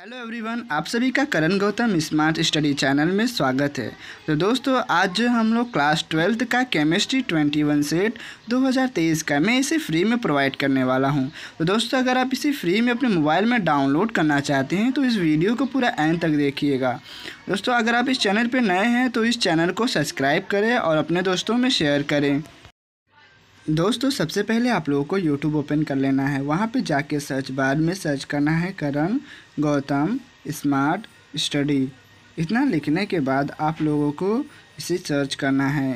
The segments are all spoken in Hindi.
हेलो एवरीवन आप सभी का Karan Gautam smart study channel में स्वागत है तो दोस्तों आज जो हम लोग क्लास ट्वेल्थ का केमिस्ट्री ट्वेंटी वन सेट तेईस का मैं इसे फ्री में प्रोवाइड करने वाला हूं तो दोस्तों अगर आप इसे फ्री में अपने मोबाइल में डाउनलोड करना चाहते हैं तो इस वीडियो को पूरा एंड तक देखिएगा दोस्तों अगर आप इस चैनल पर नए हैं तो इस चैनल को सब्सक्राइब करें और अपने दोस्तों में शेयर करें दोस्तों सबसे पहले आप लोगों को यूट्यूब ओपन कर लेना है वहाँ पे जाके सर्च बार में सर्च करना है करण गौतम स्मार्ट स्टडी इतना लिखने के बाद आप लोगों को इसे सर्च करना है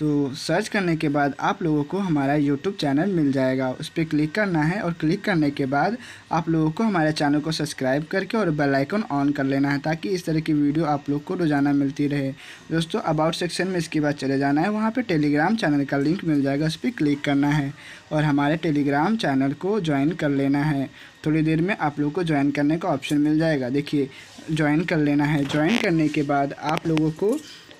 तो सर्च करने के बाद आप लोगों को हमारा यूट्यूब चैनल मिल जाएगा उस पर क्लिक करना है और क्लिक करने के बाद आप लोगों को हमारे चैनल को सब्सक्राइब करके और बेल आइकन ऑन कर लेना है ताकि इस तरह की वीडियो आप लोग को रोज़ाना मिलती रहे दोस्तों अबाउट सेक्शन में इसके बाद चले जाना है वहाँ पर टेलीग्राम चैनल का लिंक मिल जाएगा उस पर क्लिक करना है और हमारे टेलीग्राम चैनल को ज्वाइन कर लेना है थोड़ी देर में आप लोग को ज्वाइन करने का ऑप्शन मिल जाएगा देखिए ज्वाइन कर लेना है ज्वाइन करने के बाद आप लोगों को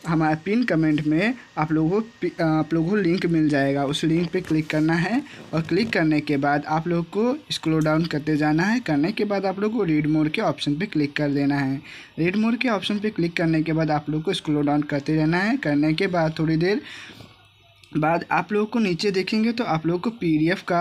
हमारे पिन कमेंट में आप लोगों आप लोगों को लिंक मिल जाएगा उस लिंक पे क्लिक करना है और क्लिक करने के बाद आप लोग को स्क्रो डाउन करते जाना है करने के बाद आप लोग को रीड मोड के ऑप्शन पे क्लिक कर देना है रीड मोड के ऑप्शन पे क्लिक करने के बाद आप लोग को स्क्रो डाउन करते रहना है करने के बाद थोड़ी देर बाद आप लोग को नीचे देखेंगे तो आप लोग को पी का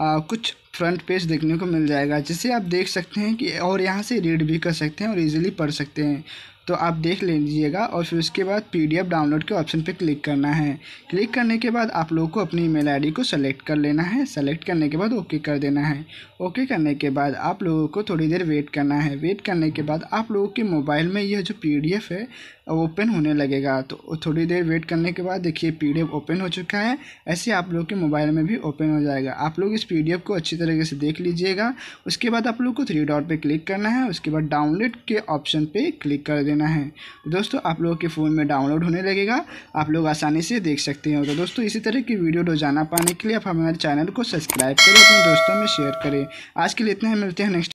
आ, कुछ फ्रंट पेज देखने को मिल जाएगा जिसे आप देख सकते हैं कि और यहाँ से रीड भी कर सकते हैं और इजीली पढ़ सकते हैं तो आप देख लीजिएगा और फिर उसके बाद पीडीएफ डाउनलोड के ऑप्शन पर क्लिक करना है क्लिक करने के बाद आप लोगों को अपनी ईमेल आईडी को सेलेक्ट कर लेना है सेलेक्ट करने के बाद ओके कर देना है ओके करने के बाद आप लोगों को थोड़ी देर वेट करना है वेट करने के बाद आप लोगों के मोबाइल में यह जो पीडीएफ है ओपन होने लगेगा तो थोड़ी देर वेट करने के बाद देखिए पी ओपन हो चुका है ऐसे आप लोग के मोबाइल में भी ओपन हो जाएगा आप लोग इस पी को अच्छी तरीके से देख लीजिएगा उसके बाद आप लोग को थ्री डॉट पे क्लिक करना है उसके बाद डाउनलोड के ऑप्शन पे क्लिक कर देना है तो दोस्तों आप लोगों के फ़ोन में डाउनलोड होने लगेगा आप लोग आसानी से देख सकते हो तो दोस्तों इसी तरह की वीडियो रोजाना पाने के लिए आप हमारे चैनल को सब्सक्राइब करें अपने दोस्तों में शेयर करें आज के लिए इतना ही मिलते हैं नेक्स्ट